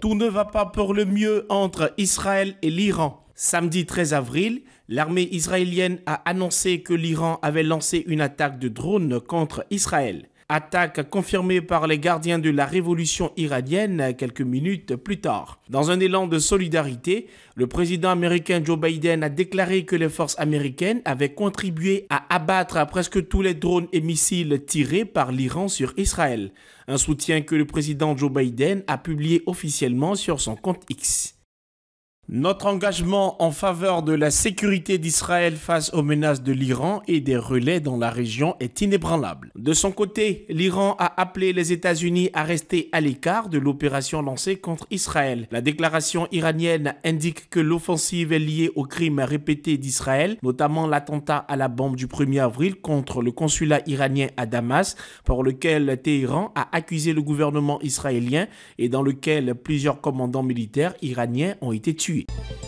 Tout ne va pas pour le mieux entre Israël et l'Iran. Samedi 13 avril, l'armée israélienne a annoncé que l'Iran avait lancé une attaque de drones contre Israël attaque confirmée par les gardiens de la révolution iranienne quelques minutes plus tard. Dans un élan de solidarité, le président américain Joe Biden a déclaré que les forces américaines avaient contribué à abattre presque tous les drones et missiles tirés par l'Iran sur Israël, un soutien que le président Joe Biden a publié officiellement sur son compte X. Notre engagement en faveur de la sécurité d'Israël face aux menaces de l'Iran et des relais dans la région est inébranlable. De son côté, l'Iran a appelé les États-Unis à rester à l'écart de l'opération lancée contre Israël. La déclaration iranienne indique que l'offensive est liée aux crimes répétés d'Israël, notamment l'attentat à la bombe du 1er avril contre le consulat iranien à Damas, pour lequel Téhéran a accusé le gouvernement israélien et dans lequel plusieurs commandants militaires iraniens ont été tués. 语。